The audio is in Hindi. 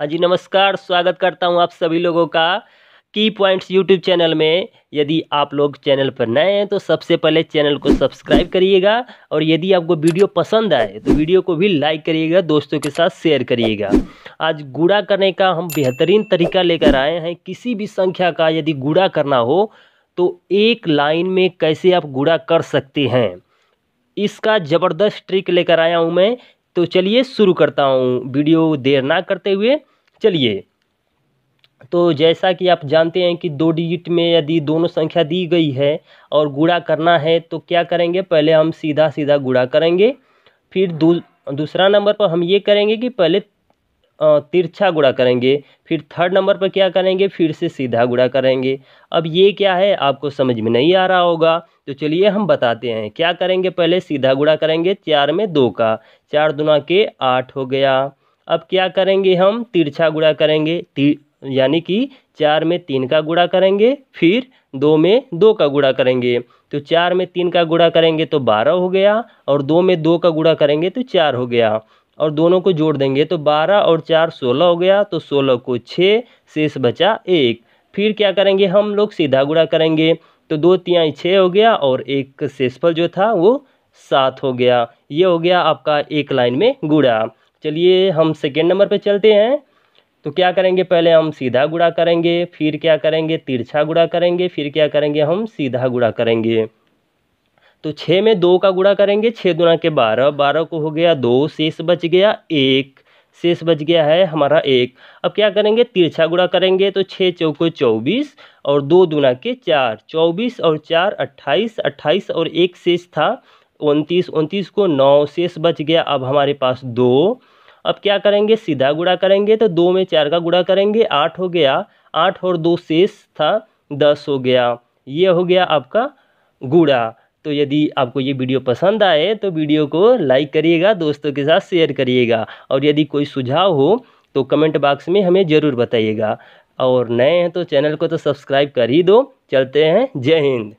हाँ जी नमस्कार स्वागत करता हूँ आप सभी लोगों का की पॉइंट्स यूट्यूब चैनल में यदि आप लोग चैनल पर नए हैं तो सबसे पहले चैनल को सब्सक्राइब करिएगा और यदि आपको वीडियो पसंद आए तो वीडियो को भी लाइक करिएगा दोस्तों के साथ शेयर करिएगा आज गुड़ा करने का हम बेहतरीन तरीका लेकर आए हैं किसी भी संख्या का यदि गुड़ा करना हो तो एक लाइन में कैसे आप गुड़ा कर सकते हैं इसका ज़बरदस्त ट्रिक लेकर आया हूँ मैं तो चलिए शुरू करता हूँ वीडियो देर ना करते हुए चलिए तो जैसा कि आप जानते हैं कि दो डिजिट में यदि दोनों संख्या दी गई है और गुणा करना है तो क्या करेंगे पहले हम सीधा सीधा गुणा करेंगे फिर दू, दूसरा नंबर पर हम ये करेंगे कि पहले तिरछा गुणा करेंगे फिर थर्ड नंबर पर क्या करेंगे फिर से सीधा गुणा करेंगे अब ये क्या है आपको समझ में नहीं आ रहा होगा तो चलिए हम बताते हैं क्या करेंगे पहले सीधा गुड़ा करेंगे चार में दो का चार दुना के आठ हो गया अब क्या करेंगे हम तिरछा गुड़ा करेंगे यानी कि चार में तीन का गुड़ा करेंगे फिर दो में दो का गुड़ा करेंगे तो चार में तीन का गुड़ा करेंगे तो बारह हो गया और दो में दो का गुड़ा करेंगे तो चार हो गया और दोनों को जोड़ देंगे तो बारह और चार सोलह हो गया तो सोलह को छः शेष बचा एक फिर क्या करेंगे हम लोग सीधा गुड़ा करेंगे तो दो तिहाई छः हो गया और एक शेषफल जो था वो सात हो गया ये हो गया आपका एक लाइन में गुड़ा चलिए हम सेकेंड नंबर पे चलते हैं तो क्या करेंगे पहले हम सीधा गुड़ा करेंगे फिर क्या करेंगे तिरछा गुड़ा करेंगे फिर क्या करेंगे हम सीधा गुड़ा करेंगे तो छः में दो का गुड़ा करेंगे छः दुना के बारह बारह को हो गया दो शेष बच गया एक शेष बच गया है हमारा एक अब क्या करेंगे तिरछा गुणा करेंगे तो छः चौको चौबीस और दो दुना के चार चौबीस और चार अट्ठाईस अट्ठाईस और एक शेष था उनतीस उनतीस को नौ शेष बच गया अब हमारे पास दो अब क्या करेंगे सीधा गुड़ा करेंगे तो दो में चार का गुड़ा करेंगे आठ हो गया आठ और दो शेष था दस हो गया ये हो गया आपका गुड़ा तो यदि आपको ये वीडियो पसंद आए तो वीडियो को लाइक करिएगा दोस्तों के साथ शेयर करिएगा और यदि कोई सुझाव हो तो कमेंट बॉक्स में हमें ज़रूर बताइएगा और नए हैं तो चैनल को तो सब्सक्राइब कर ही दो चलते हैं जय हिंद